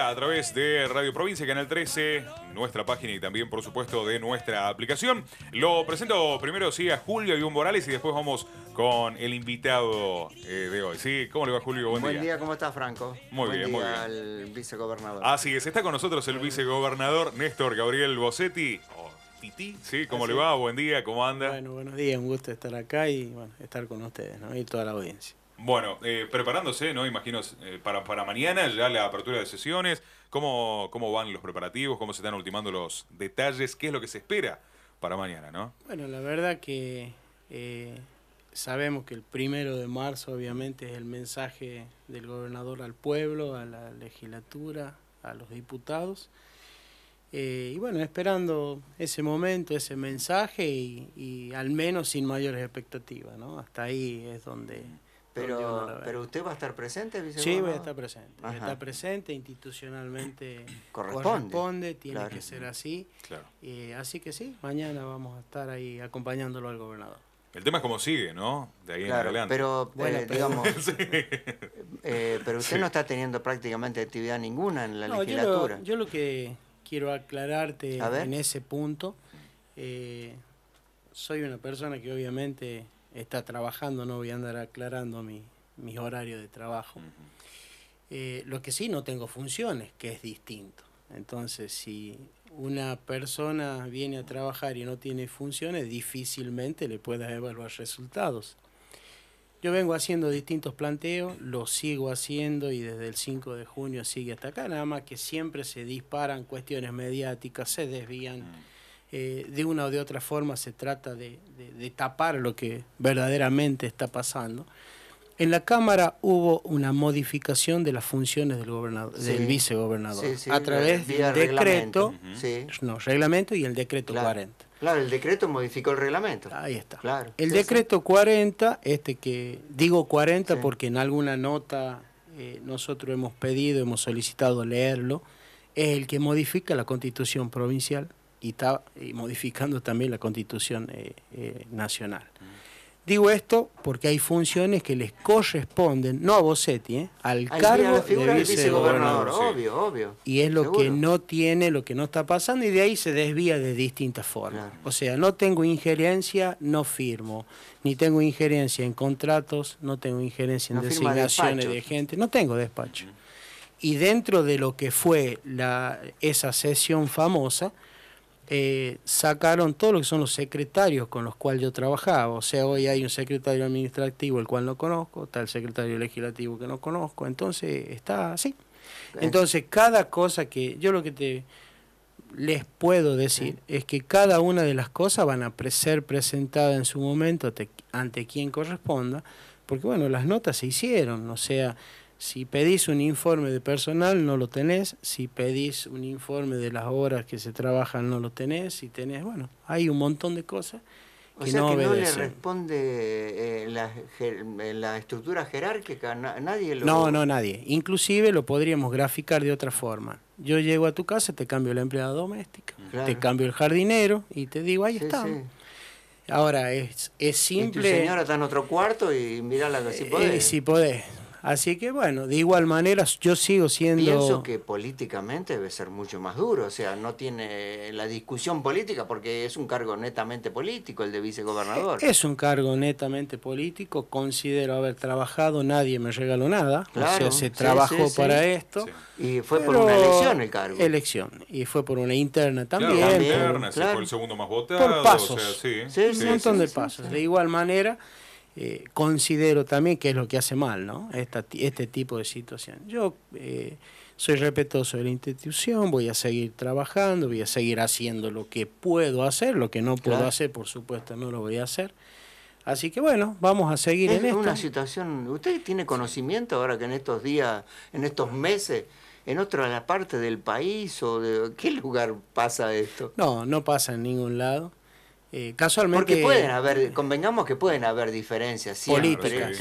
A través de Radio Provincia, Canal 13, nuestra página y también, por supuesto, de nuestra aplicación. Lo presento primero, sí, a Julio Guión Morales y después vamos con el invitado eh, de hoy. ¿Sí? ¿Cómo le va, Julio? Buen, Buen día. ¿cómo está Franco? Muy bien, muy bien. al vicegobernador. Así es, está con nosotros el vicegobernador Néstor Gabriel Bossetti. ¿sí? ¿Cómo le va? Buen día, ¿cómo anda? Bueno, buenos días, un gusto estar acá y estar con ustedes, Y toda la audiencia. Bueno, eh, preparándose, ¿no? Imagino, eh, para, para, mañana ya la apertura de sesiones, ¿cómo, ¿cómo van los preparativos? ¿Cómo se están ultimando los detalles? ¿Qué es lo que se espera para mañana, no? Bueno, la verdad que eh, sabemos que el primero de marzo obviamente es el mensaje del gobernador al pueblo, a la legislatura, a los diputados. y bueno, esperando ese momento, ese mensaje y, y, al menos sin mayores expectativas, ¿no? Hasta ahí es donde... Pero, pero usted va a estar presente, vicegobernador? Sí, voy a estar presente. Voy a estar presente, institucionalmente corresponde, corresponde tiene que ser así. Claro. Eh, así que sí, mañana vamos a estar ahí acompañándolo al gobernador. El tema es cómo sigue, ¿no? De ahí en adelante. Pero, bueno, eh, digamos, eh, pero usted no está teniendo prácticamente actividad ninguna en la legislatura. Yo yo lo, que quiero aclararte en ese punto, soy una persona que obviamente está trabajando, no voy a andar aclarando mi, mis horarios de trabajo. Eh, lo que sí no tengo funciones, que es distinto. Entonces, si una persona viene a trabajar y no tiene funciones, difícilmente le puedas evaluar resultados. Yo vengo haciendo distintos planteos, lo sigo haciendo y desde el 5 de junio sigue hasta acá, nada más que siempre se disparan cuestiones mediáticas, se desvían. Mm. Eh, de una o de otra forma se trata de, tapar lo que verdaderamente está pasando. En la Cámara hubo una modificación de las funciones del, gobernador, del vicegobernador a través del decreto, no, reglamento y el decreto 40. Claro, el decreto modificó el reglamento. Ahí está. Claro, el decreto 40, este que digo 40 porque en alguna nota eh, nosotros hemos pedido, hemos solicitado leerlo, es el que modifica la constitución provincial y está eh, modificando también la constitución eh, eh, nacional. Mm. Digo esto porque hay funciones que les corresponden, no a Bossetti, al cargo de vicegobernador. Obvio, Y es lo que no tiene, lo que no está pasando, y de ahí se desvía de distintas formas. O sea, no tengo injerencia, no firmo. Ni tengo injerencia en contratos, no tengo injerencia en designaciones de gente, no tengo despacho. Mm. Y dentro de lo que fue esa sesión famosa, eh, sacaron todo lo que son los secretarios con los cuales yo trabajaba. O sea, hoy hay un secretario administrativo el cual no conozco, está el secretario legislativo que no conozco, entonces está así. Entonces, cada cosa que yo lo que te les puedo decir es que cada una de las cosas van a ser presentadas en su momento ante quien corresponda, porque bueno, las notas se hicieron, o sea, si pedís un informe de personal, no lo tenés. Si pedís un informe de las horas que se trabajan, no lo tenés. Si tenés, bueno, hay un montón de cosas. Que no no le responde eh, eh, la, estructura jerárquica, nadie lo... No, no, nadie. Inclusive lo podríamos graficar de otra forma. Yo llego a tu casa, te cambio la empleada doméstica, mm. te cambio el jardinero y te digo, ahí está. Ahora, es, es simple... Y señora está en otro cuarto y mirala eh, si podés. Eh, si podés. Así que bueno, de igual manera yo sigo siendo... Pienso que políticamente debe ser mucho más duro, o sea, no tiene la discusión política porque es un cargo netamente político el de vicegobernador. Es un cargo netamente político, considero haber trabajado, nadie me regaló nada, o sea, se trabajó para esto. Y fue por una elección el cargo. Elección, y fue por una interna también. Claro, fue el segundo más votado. pasos, o sea, sí, un montón de pasos, de igual manera... Eh, considero también que es lo que hace mal, ¿no? Esta, este tipo de situación. Yo eh, soy respetuoso de la institución, voy a seguir trabajando, voy a seguir haciendo lo que puedo hacer, lo que no puedo hacer, por supuesto, no lo voy a hacer. Así que bueno, vamos a seguir en esto. Es una situación. ¿Usted tiene conocimiento ahora que en estos días, en estos meses, en otra parte del país o de qué lugar pasa esto? No, no pasa en ningún lado. Eh, casualmente. Porque pueden haber, convengamos que pueden haber diferencias políticas,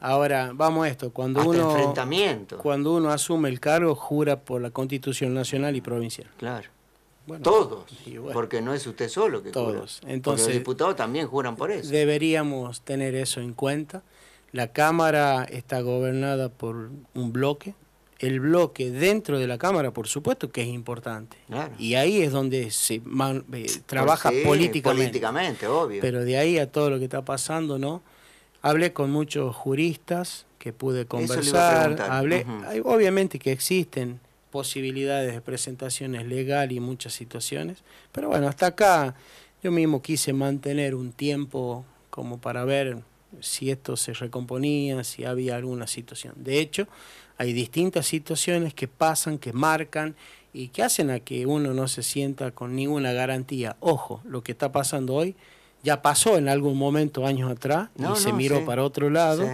Ahora, vamos a esto, cuando uno enfrentamiento. cuando uno asume el cargo, jura por la Constitución Nacional y provincial. Claro. todos, porque no es usted solo que todos. Jura, Entonces, los diputados también juran por eso. Deberíamos tener eso en cuenta. La Cámara está gobernada por un bloque, el bloque dentro de la Cámara, por supuesto, que es importante. Y ahí es donde se eh, trabaja políticamente. obvio. Pero de ahí a todo lo que está pasando, ¿no? Hablé con muchos juristas que pude conversar. Hablé, obviamente que existen posibilidades de presentaciones legal y muchas situaciones. Pero bueno, hasta acá yo mismo quise mantener un tiempo como para ver si esto se recomponía, si había alguna situación. De hecho, hay distintas situaciones que pasan, que marcan y que hacen a que uno no se sienta con ninguna garantía. Ojo, lo que está pasando hoy ya pasó en algún momento años atrás y se miró para otro lado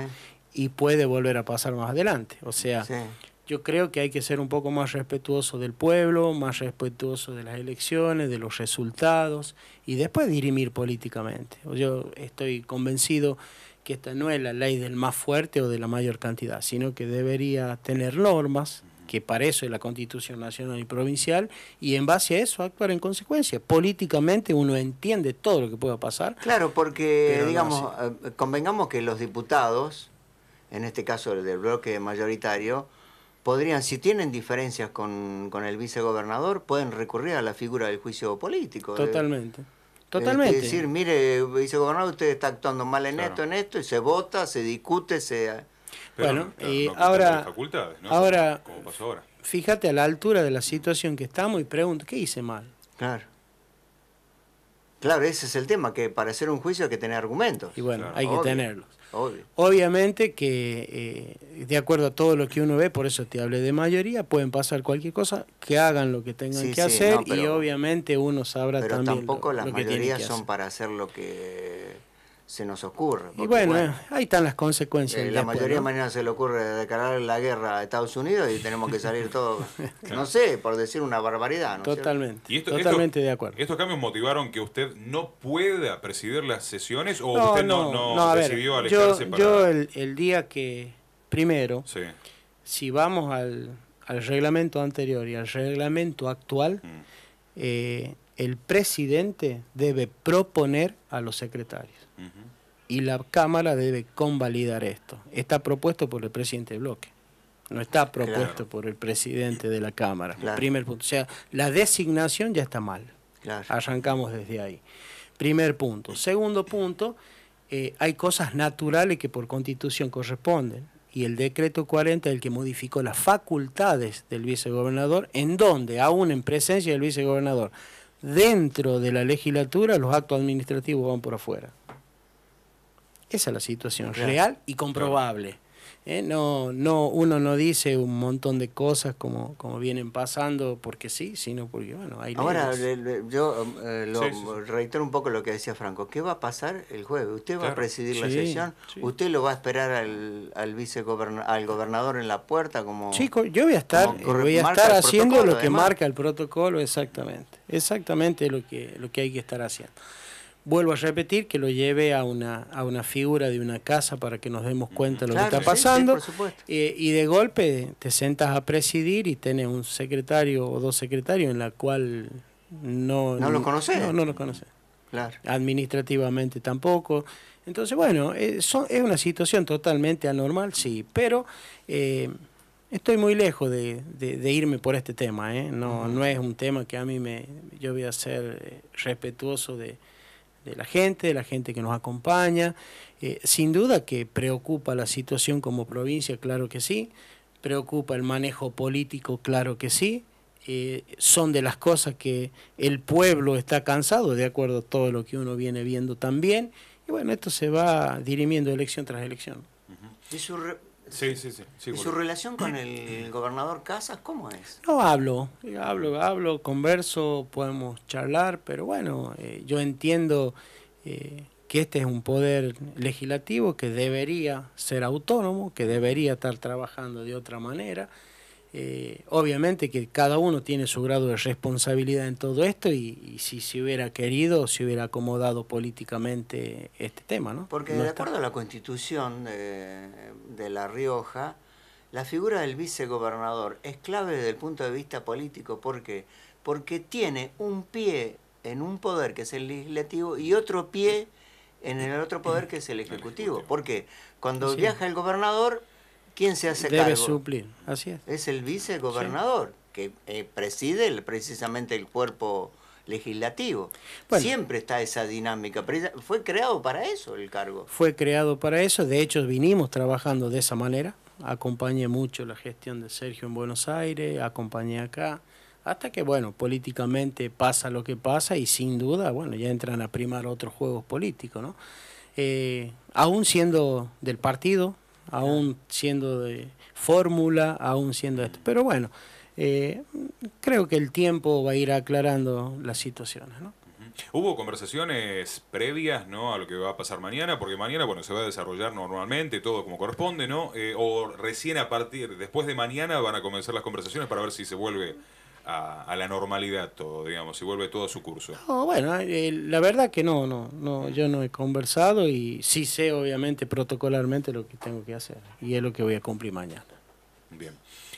y puede volver a pasar más adelante. O sea, yo creo que hay que ser un poco más respetuoso del pueblo, más respetuoso de las elecciones, de los resultados y después dirimir políticamente. Yo estoy convencido que esta no es la ley del más fuerte o de la mayor cantidad, sino que debería tener normas, que para eso es la Constitución Nacional y Provincial, y en base a eso actuar en consecuencia. Políticamente uno entiende todo lo que pueda pasar. Claro, porque, digamos, eh, convengamos que los diputados, en este caso del bloque mayoritario, podrían, si tienen diferencias con, el vicegobernador, pueden recurrir a la figura del juicio político. Totalmente. Totalmente. Es este, decir, mire, vicegobernador, usted está actuando mal en esto, en esto, y se vota, se discute, se... bueno, y ahora, ahora, fíjate a la altura de la situación que estamos y pregunto, ¿qué hice mal? Claro. Claro, ese es el tema, que para hacer un juicio hay que tener argumentos. Y bueno, hay que tenerlos. Obviamente que eh, de acuerdo a todo lo que uno ve, por eso te hablé de mayoría, pueden pasar cualquier cosa, que hagan lo que tengan que hacer y obviamente uno sabrá también. Pero tampoco las mayorías son para hacer lo que se nos ocurre. y bueno, ahí están las consecuencias. Eh, la mayoría de mañana se le ocurre declarar la guerra a Estados Unidos y tenemos que salir todos, no sé, por decir una barbaridad. ¿no totalmente, totalmente de acuerdo. ¿Estos cambios motivaron que usted no pueda presidir las sesiones o usted no, no, no a ver, yo, el, día que, primero, si vamos al, reglamento anterior y al reglamento actual, mm. eh, el presidente debe proponer a los secretarios y la Cámara debe convalidar esto. Está propuesto por el presidente del bloque, no está propuesto por el presidente de la Cámara. Primer punto. O sea, la designación ya está mal. Arrancamos desde ahí. Primer punto. Segundo punto, eh, hay cosas naturales que por constitución corresponden. Y el decreto 40 es el que modificó las facultades del vicegobernador, en donde, aún en presencia del vicegobernador, dentro de la legislatura, los actos administrativos van por afuera. Esa es la situación real, y comprobable. ¿eh? no, no, uno no dice un montón de cosas como, como vienen pasando porque sí, sino porque, bueno, hay Ahora, yo eh, reitero un poco lo que decía Franco. ¿Qué va a pasar el jueves? Usted va a presidir la sesión, usted lo va a esperar al, al, al gobernador en la puerta como... Chico, yo voy a estar, voy a estar haciendo lo que marca el protocolo, exactamente. Exactamente lo que, lo que hay que estar haciendo vuelvo a repetir, que lo lleve a una, a una figura de una casa para que nos demos cuenta de lo que está pasando. Eh, y de golpe te sentas a presidir y tienes un secretario o dos secretarios en la cual no... No lo conoces. No, lo conoces. Claro. Administrativamente tampoco. Entonces, bueno, eh, es una situación totalmente anormal, sí, pero... Eh, estoy muy lejos de, irme por este tema, no, no es un tema que a mí me... Yo voy a ser respetuoso de, de la gente, de la gente que nos acompaña. Eh, sin duda que preocupa la situación como provincia, claro que sí. Preocupa el manejo político, claro que sí. Eh, son de las cosas que el pueblo está cansado, de acuerdo a todo lo que uno viene viendo también. Y bueno, esto se va dirimiendo elección tras elección. Sí, sí, sí. ¿Y su relación con el gobernador Casas cómo es? No hablo, hablo, hablo, converso, podemos charlar, pero bueno, eh, yo entiendo eh, que este es un poder legislativo que debería ser autónomo, que debería estar trabajando de otra manera. Eh, obviamente que cada uno tiene su grado de responsabilidad en todo esto y, si se hubiera querido, se si hubiera acomodado políticamente este tema, ¿no? Porque de acuerdo a la constitución de, La Rioja, la figura del vicegobernador es clave desde el punto de vista político. porque Porque tiene un pie en un poder que es el legislativo y otro pie en el otro poder que es el ejecutivo. Porque Cuando viaja el gobernador, ¿quién se hace Debe cargo? suplir, así es. Es el vicegobernador, que eh, preside precisamente el cuerpo legislativo. Siempre está esa dinámica. Fue creado para eso el cargo. Fue creado para eso. De hecho, vinimos trabajando de esa manera. Acompañé mucho la gestión de Sergio en Buenos Aires, acompañé acá. Hasta que, bueno, políticamente pasa lo que pasa y sin duda, bueno, ya entran a primar otros juegos políticos, ¿no? Eh, aún siendo del partido, aún siendo de fórmula, aún siendo esto. Pero bueno, eh, creo que el tiempo va a ir aclarando las situaciones. ¿no? Hubo conversaciones previas ¿no? a lo que va a pasar mañana, porque mañana bueno, se va a desarrollar normalmente, todo como corresponde, ¿no? Eh, o recién a partir, después de mañana van a comenzar las conversaciones para ver si se vuelve a, la normalidad todo, digamos, y vuelve todo a su curso. No, bueno, eh, la verdad que no, no, no, yo no he conversado y sí sé obviamente protocolarmente lo que tengo que hacer y es lo que voy a cumplir mañana. Bien.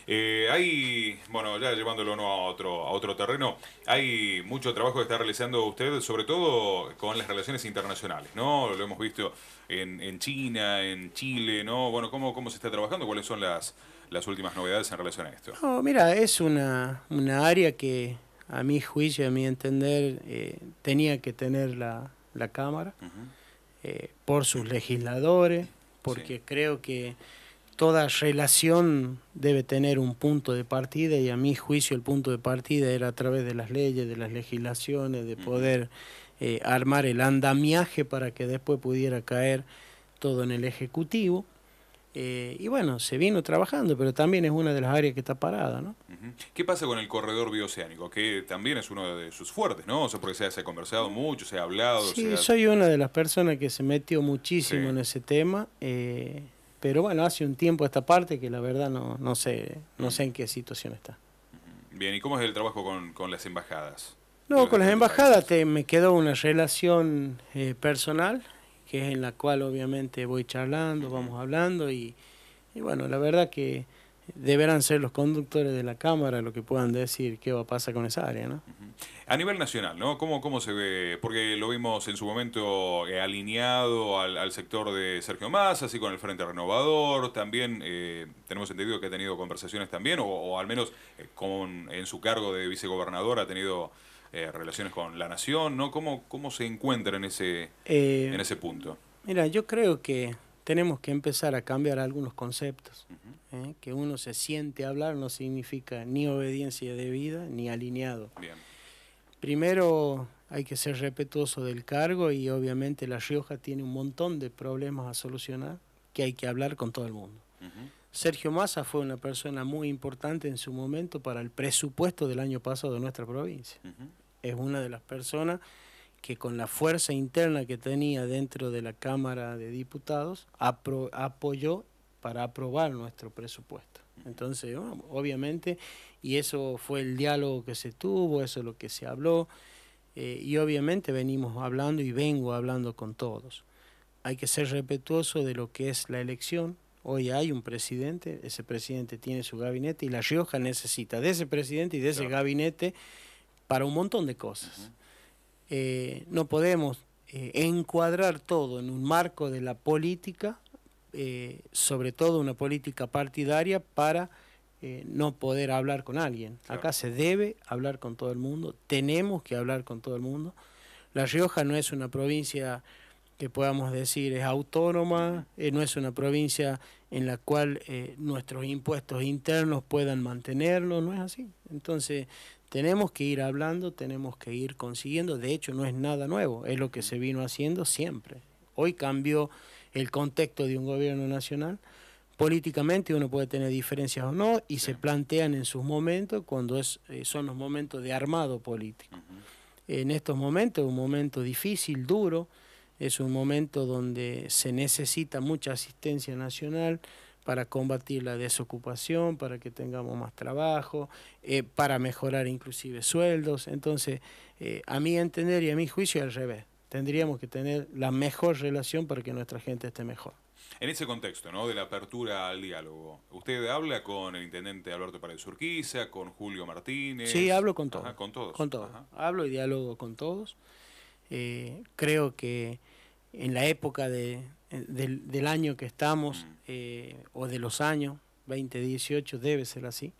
Eh, hay, bueno, ya llevándolo no a otro, a otro terreno, hay mucho trabajo que está realizando usted, sobre todo con las relaciones internacionales, ¿no? Lo hemos visto en, en China, en Chile, ¿no? Bueno, ¿cómo, ¿cómo se está trabajando? ¿Cuáles son las, las últimas novedades en relación a esto. No, mira, es una, área que a mi juicio, a mi entender, eh, tenía que tener la, la Cámara eh, por sus legisladores, porque creo que toda relación debe tener un punto de partida y a mi juicio el punto de partida era a través de las leyes, de las legislaciones, de poder eh, armar el andamiaje para que después pudiera caer todo en el Ejecutivo. Eh, y bueno, se vino trabajando, pero también es una de las áreas que está parada, ¿no? ¿Qué pasa con el corredor bioceánico? Que también es uno de sus fuertes, ¿no? O sea, porque se ha, conversado mucho, se ha hablado. Sí, soy una de las personas que se metió muchísimo en ese tema. Eh, pero bueno, hace un tiempo esta parte que la verdad no, no sé, no sé en qué situación está. Bien, ¿y cómo es el trabajo con, con las embajadas? No, con las embajadas te, me quedó una relación eh, personal que es en la cual obviamente voy charlando, vamos hablando y, y bueno, la verdad que deberán ser los conductores de la Cámara los que puedan decir qué va a pasar con esa área, ¿no? A nivel nacional, ¿no? ¿Cómo, cómo se ve? Porque lo vimos en su momento eh, alineado al, al, sector de Sergio Massa, así con el Frente Renovador, también eh, tenemos entendido que ha tenido conversaciones también, o, al menos eh, con, en su cargo de vicegobernador ha tenido eh, relaciones con la nación, ¿no? ¿Cómo, cómo se encuentra en ese, eh, en ese punto? Mira, yo creo que tenemos que empezar a cambiar algunos conceptos. ¿eh? Que uno se siente hablar no significa ni obediencia debida ni alineado. Primero hay que ser respetuoso del cargo y obviamente La Rioja tiene un montón de problemas a solucionar que hay que hablar con todo el mundo. Sergio Massa fue una persona muy importante en su momento para el presupuesto del año pasado de nuestra provincia es una de las personas que con la fuerza interna que tenía dentro de la Cámara de Diputados apoyó para aprobar nuestro presupuesto. Entonces, obviamente, y eso fue el diálogo que se tuvo, eso es lo que se habló, eh, y obviamente venimos hablando y vengo hablando con todos. Hay que ser respetuoso de lo que es la elección. Hoy hay un presidente, ese presidente tiene su gabinete y La Rioja necesita de ese presidente y de ese gabinete para un montón de cosas. Eh, no podemos eh, encuadrar todo en un marco de la política, eh, sobre todo una política partidaria, para no poder hablar con alguien. Acá se debe hablar con todo el mundo, tenemos que hablar con todo el mundo. La Rioja no es una provincia que podamos decir es autónoma, no es una provincia en la cual nuestros impuestos internos puedan mantenerlo, no es así. Entonces tenemos que ir hablando, tenemos que ir consiguiendo. De hecho, no es nada nuevo, es lo que se vino haciendo siempre. Hoy cambió el contexto de un gobierno nacional. Políticamente uno puede tener diferencias o no y se plantean en sus momentos cuando es, eh, son los momentos de armado político. En estos momentos, un momento difícil, duro, es un momento donde se necesita mucha asistencia nacional, para combatir la desocupación, para que tengamos más trabajo, eh, para mejorar inclusive sueldos. Entonces, eh, a mi entender y a mi juicio al revés, tendríamos que tener la mejor relación para que nuestra gente esté mejor. En ese contexto, ¿no? De la apertura al diálogo, usted habla con el intendente Alberto Paredes Urquiza, con Julio Martínez. Sí, hablo con todos. con todos. Con todos. Hablo y diálogo con todos. Eh, creo que en la época de, eh, del, del, año que estamos eh, o de los años, 2018 debe ser así.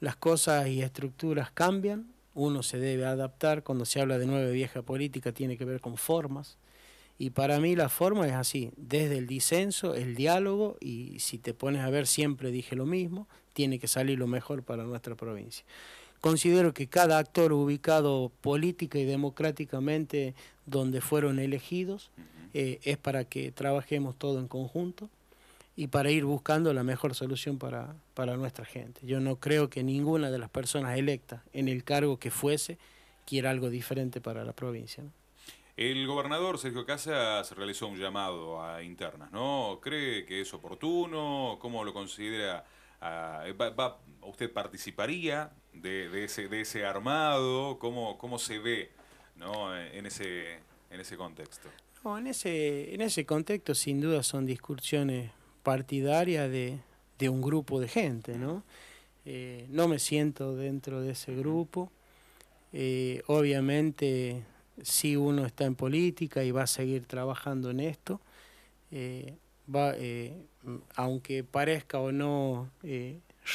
Las cosas y estructuras cambian, uno se debe adaptar, cuando se habla de nueva y vieja política tiene que ver con formas, y para mí la forma es así, desde el disenso, el diálogo, y si te pones a ver, siempre dije lo mismo, tiene que salir lo mejor para nuestra provincia. Considero que cada actor ubicado política y democráticamente donde fueron elegidos, eh, es para que trabajemos todo en conjunto y para ir buscando la mejor solución para, nuestra gente. Yo no creo que ninguna de las personas electas en el cargo que fuese quiera algo diferente para la provincia. El gobernador Sergio Casas realizó un llamado a internas, ¿no? ¿Cree que es oportuno? ¿Cómo lo considera? Ah, ¿Va, usted participaría de, de, ese, de ese armado? ¿Cómo, se ve en, ese, en ese contexto? en ese, en ese contexto sin duda son discusiones partidarias de, un grupo de gente, ¿no? Eh, no me siento dentro de ese grupo. Eh, obviamente, si uno está en política y va a seguir trabajando en esto, eh, aunque parezca o no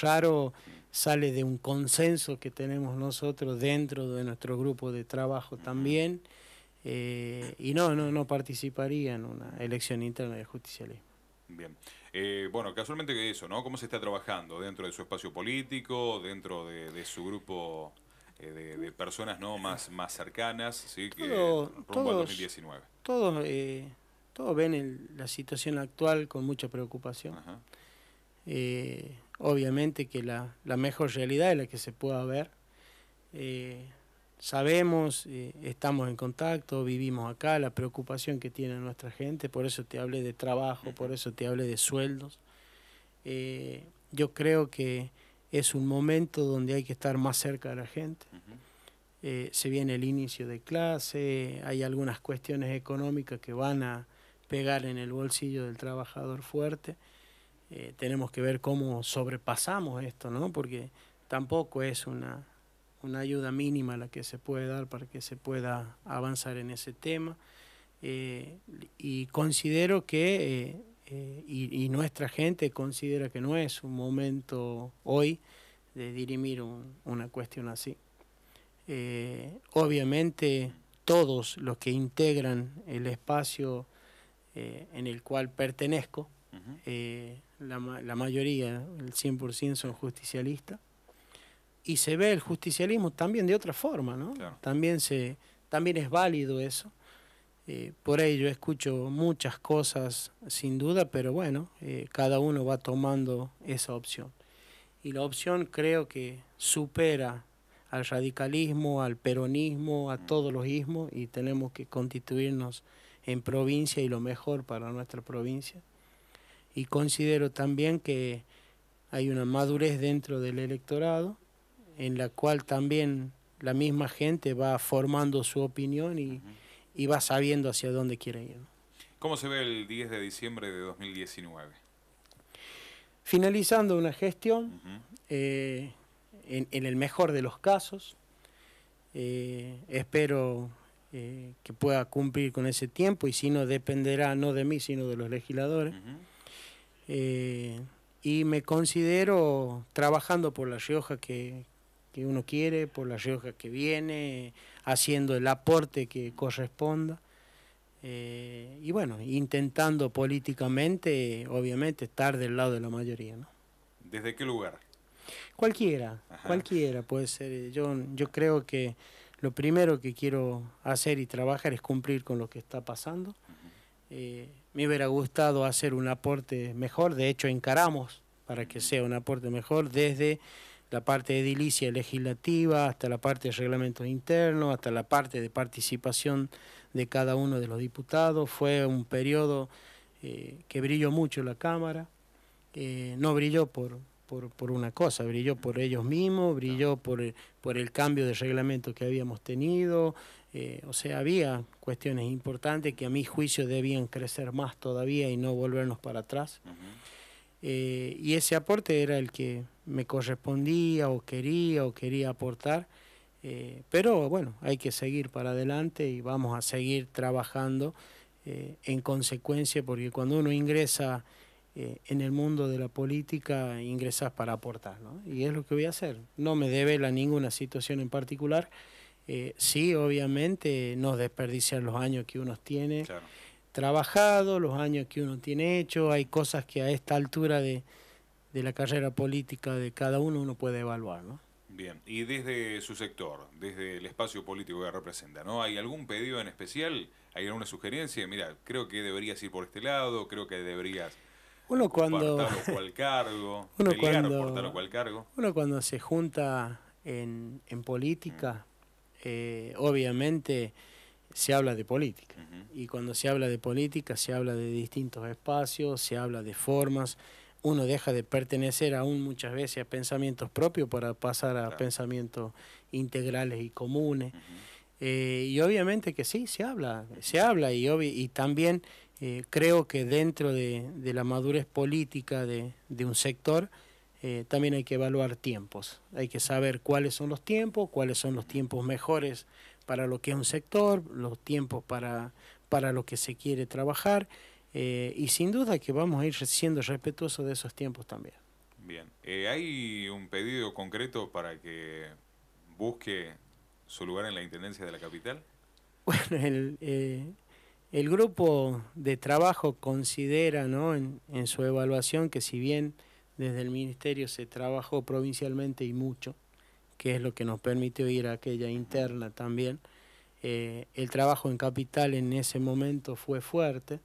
raro, sale de un consenso que tenemos nosotros dentro de nuestro grupo de trabajo también. Eh, y no, no, no participaría en una elección interna de justicialismo. Bien. Eh, bueno, casualmente que eso, ¿no? ¿Cómo se está trabajando dentro de su espacio político, dentro de, su grupo eh, de, personas no más, más cercanas, ¿sí? que Todo, rumbo todos, 2019? Todos, ven la situación actual con mucha preocupación. obviamente que la, la, mejor realidad es la que se pueda ver sabemos, eh, estamos en contacto, vivimos acá, la preocupación que tiene nuestra gente, por eso te hablé de trabajo, por eso te hablé de sueldos. Eh, yo creo que es un momento donde hay que estar más cerca de la gente. Eh, se viene el inicio de clase, hay algunas cuestiones económicas que van a pegar en el bolsillo del trabajador fuerte. tenemos que ver cómo sobrepasamos esto, ¿no? Porque tampoco es una, una ayuda mínima la que se puede dar para que se pueda avanzar en ese tema. Eh, y considero que, eh, eh, y, nuestra gente considera que no es un momento hoy de dirimir una cuestión así. obviamente todos los que integran el espacio en el cual pertenezco, la, mayoría, el 100% son justicialistas, y se ve el justicialismo también de otra forma, ¿no? También, se, también es válido eso. Eh, por ello escucho muchas cosas, sin duda, pero bueno, eh, cada uno va tomando esa opción. Y la opción creo que supera al radicalismo, al peronismo, a mm. todos los ismos y tenemos que constituirnos en provincia y lo mejor para nuestra provincia. Y considero también que hay una madurez dentro del electorado en la cual también la misma gente va formando su opinión y, y va sabiendo hacia dónde quiere ir. ¿Cómo se ve el 10 de diciembre de 2019? Finalizando una gestión, eh, en, en, el mejor de los casos, eh, espero eh, que pueda cumplir con ese tiempo y si no dependerá no de mí, sino de los legisladores. y me considero trabajando por La Rioja, que, uno quiere, por La Rioja que viene, haciendo el aporte que corresponda. Eh, y bueno, intentando políticamente, obviamente, estar del lado de la mayoría. ¿no? ¿Desde qué lugar? Cualquiera, cualquiera puede ser. Eh, yo, yo creo que lo primero que quiero hacer y trabajar es cumplir con lo que está pasando. Eh, me hubiera gustado hacer un aporte mejor, de hecho encaramos para que sea un aporte mejor desde la parte de edilicia legislativa, hasta la parte de reglamento internos, hasta la parte de participación de cada uno de los diputados. Fue un periodo eh, que brilló mucho la Cámara. Eh, no brilló por, por, una cosa, brilló por ellos mismos, brilló por, por el cambio de reglamento que habíamos tenido. Eh, o sea, había cuestiones importantes que a mi juicio debían crecer más todavía y no volvernos para atrás. Eh, y ese aporte era el que me correspondía o quería o quería aportar. Eh, pero bueno, hay que seguir para adelante y vamos a seguir trabajando eh, en consecuencia, porque cuando uno ingresa en el mundo de la política, ingresas para aportar, ¿no? Y es lo que voy a hacer. No me debe la ninguna situación en particular. sí, obviamente, no desperdician los años que uno tiene trabajado, los años que uno tiene hecho, hay cosas que a esta altura de, la carrera política de cada uno uno puede evaluar, Bien, y desde su sector, desde el espacio político que representa, ¿no? ¿Hay algún pedido en especial? ¿Hay alguna sugerencia? Mira, creo que deberías ir por este lado, creo que deberías uno cuando cual cargo, uno cuando, cual cargo. Uno cuando se junta en, política, mm. eh, obviamente se habla de política. Y cuando se habla de política, se habla de distintos espacios, se habla de formas. Uno deja de pertenecer aún muchas veces a pensamientos propios para pasar a pensamientos integrales y comunes. Eh, y obviamente que sí, se habla, se habla y, y también eh, creo que dentro de, la madurez política de, un sector eh, también hay que evaluar tiempos, hay que saber cuáles son los tiempos, cuáles son los tiempos mejores para lo que es un sector, los tiempos para, para lo que se quiere trabajar eh, y sin duda que vamos a ir siendo respetuosos de esos tiempos también. Bien, eh, ¿hay un pedido concreto para que busque su lugar en la Intendencia de la Capital? Bueno, el, eh, el grupo de trabajo considera ¿no? en, en su evaluación que si bien desde el Ministerio se trabajó provincialmente y mucho, que es lo que nos permitió ir a aquella interna también. Eh, el trabajo en capital en ese momento fue fuerte.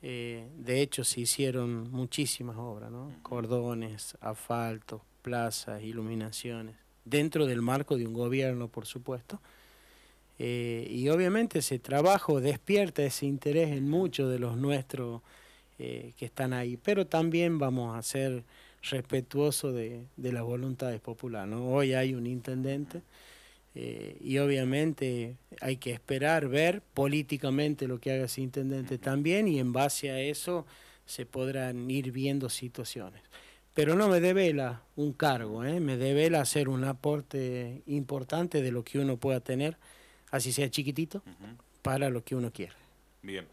Eh, de hecho, se hicieron muchísimas obras, ¿no? cordones, asfalto, plazas, iluminaciones, dentro del marco de un gobierno, por supuesto. Eh, y obviamente ese trabajo despierta ese interés en muchos de los nuestros que están ahí, pero también vamos a hacer respetuoso de, de las voluntades populares. ¿no? Hoy hay un intendente eh, y obviamente hay que esperar, ver políticamente lo que haga ese intendente también y en base a eso se podrán ir viendo situaciones. Pero no me devela un cargo, ¿eh? me devela hacer un aporte importante de lo que uno pueda tener, así sea chiquitito, para lo que uno quiere. Bien.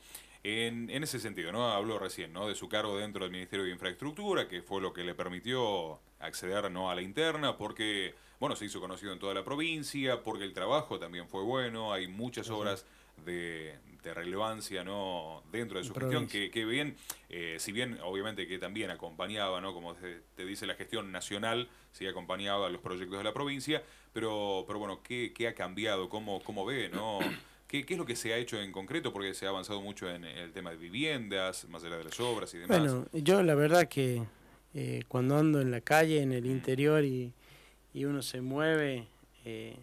En, ese sentido, ¿no? Habló recién, ¿no? De su cargo dentro del Ministerio de Infraestructura, que fue lo que le permitió acceder ¿no? a la interna, porque, bueno, se hizo conocido en toda la provincia, porque el trabajo también fue bueno, hay muchas obras de, relevancia no dentro de su gestión que, bien eh, si bien obviamente que también acompañaba no como te, dice la gestión nacional sí acompañaba los proyectos de la provincia pero pero bueno qué, qué ha cambiado cómo cómo ve no ¿Qué, es lo que se ha hecho en concreto? Porque se ha avanzado mucho en el tema de viviendas, más allá de las obras y demás. Bueno, yo la verdad que eh, cuando ando en la calle, en el interior y, y uno se mueve, eh,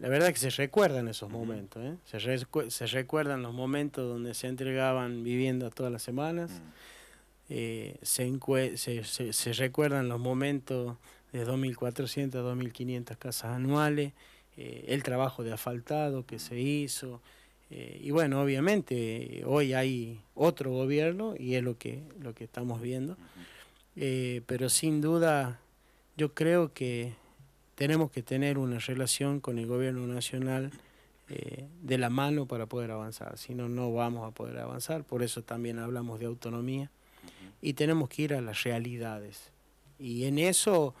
la verdad que se recuerdan esos momentos. ¿eh? Se, se, recuerdan los momentos donde se entregaban viviendas todas las semanas. Se, se, se recuerdan los momentos de 2.400, 2.500 casas anuales. Eh, el trabajo de asfaltado que se hizo. Eh, y bueno, obviamente hoy hay otro gobierno y es lo que, lo que estamos viendo. Eh, pero sin duda yo creo que tenemos que tener una relación con el gobierno nacional de la mano para poder avanzar, si no, no vamos a poder avanzar, por eso también hablamos de autonomía y tenemos que ir a las realidades. Y en eso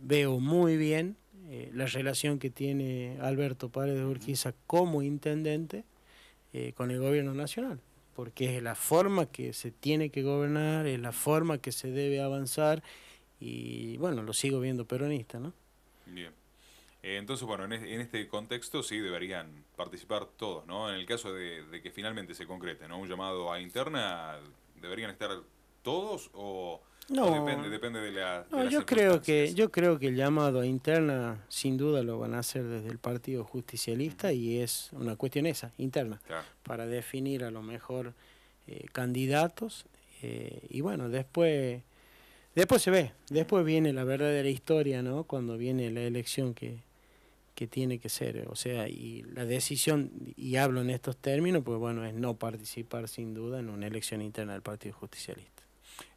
veo muy bien eh, la relación que tiene Alberto Párez de Urquiza como intendente eh, con el gobierno nacional, porque es la forma que se tiene que gobernar, es la forma que se debe avanzar y bueno, lo sigo viendo peronista, ¿no? Bien. Eh, entonces, bueno, en este contexto sí deberían participar todos, ¿no? En el caso de, de que finalmente se concrete, ¿no? Un llamado a interna, ¿deberían estar todos o, no, depende, de la. yo creo que yo creo que el llamado a interna, sin duda, lo van a hacer desde el partido justicialista y es una cuestión esa, interna, para definir a lo mejor eh, candidatos eh, y bueno después después se ve, después viene la verdadera historia, ¿no? Cuando viene la elección que que tiene que ser, o sea, y la decisión, y hablo en estos términos, pues bueno, es no participar sin duda en una elección interna del Partido Justicialista.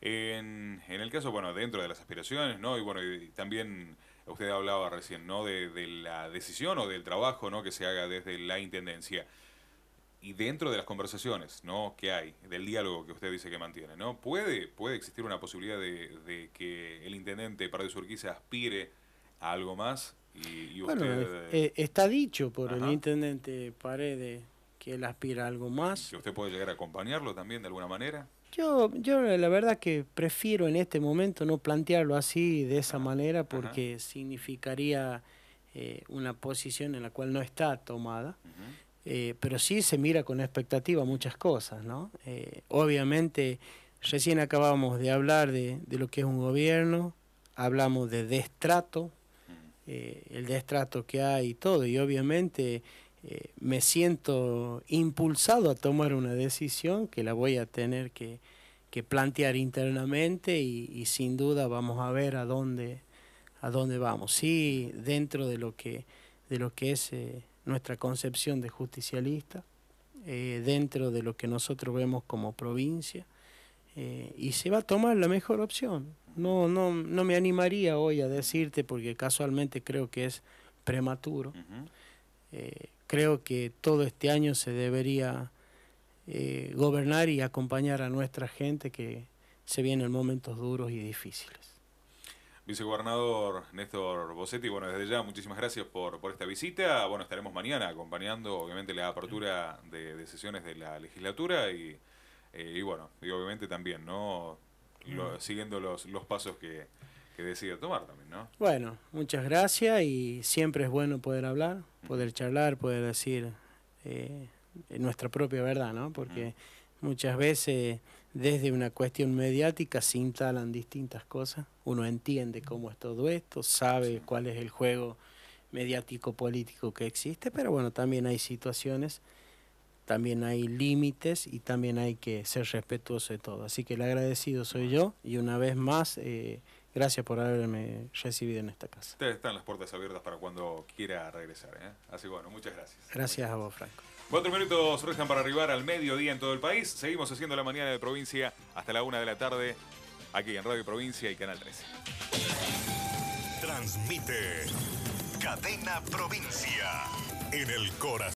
En, en, el caso, bueno, dentro de las aspiraciones, ¿no? Y bueno, también usted hablaba recién, ¿no? De, de, la decisión o del trabajo, ¿no? Que se haga desde la Intendencia. Y dentro de las conversaciones, ¿no? Que hay, del diálogo que usted dice que mantiene, ¿no? ¿Puede, puede existir una posibilidad de, de que el Intendente Paredes Urquiza aspire a algo más? Y, usted... Eh, está dicho por el Intendente Paredes que él aspira a algo más. usted puede llegar a acompañarlo también de alguna manera? Yo, yo eh, la verdad que prefiero en este momento no plantearlo así, de esa manera, porque significaría eh, una posición en la cual no está tomada. Eh, pero sí se mira con expectativa muchas cosas, ¿no? obviamente, recién acabamos de hablar de, de, lo que es un gobierno, hablamos de destrato, el destrato que hay y todo, y obviamente eh, me siento impulsado a tomar una decisión que la voy a tener que, plantear internamente y, sin duda vamos a ver a dónde, a dónde vamos. Sí, dentro de lo que, de lo que es eh, nuestra concepción de justicialista, eh, dentro de lo que nosotros vemos como provincia, y se va a tomar la mejor opción. No, no, no me animaría hoy a decirte, porque casualmente creo que es prematuro creo que todo este año se debería eh, gobernar y acompañar a nuestra gente que se viene en momentos duros y difíciles. Vicegobernador Néstor Bossetti, bueno, desde ya muchísimas gracias por, por esta visita. Bueno, estaremos mañana acompañando obviamente la apertura de, sesiones de la legislatura eh, y, bueno, y obviamente también, ¿no? Mm. siguiendo los pasos que, que decide tomar también, ¿no? Bueno, muchas gracias y siempre es bueno poder hablar, mm. poder charlar, poder decir eh, nuestra propia verdad, ¿no? Porque mm. muchas veces desde una cuestión mediática se instalan distintas cosas, uno entiende cómo es todo esto, sabe cuál es el juego mediático-político que existe, pero bueno, también hay situaciones también hay límites y también hay que ser respetuoso de todo. Así que el agradecido soy yo y una vez más eh, Gracias por haberme recibido en esta casa. Ustedes están las puertas abiertas para cuando quiera regresar. ¿eh? Así que bueno, muchas gracias. Gracias a vos, Franco. Cuatro minutos restan para arribar al mediodía en todo el país. Seguimos haciendo la mañana de provincia hasta la una de la tarde aquí en Radio Provincia y Canal 13. Transmite Cadena Provincia en el corazón.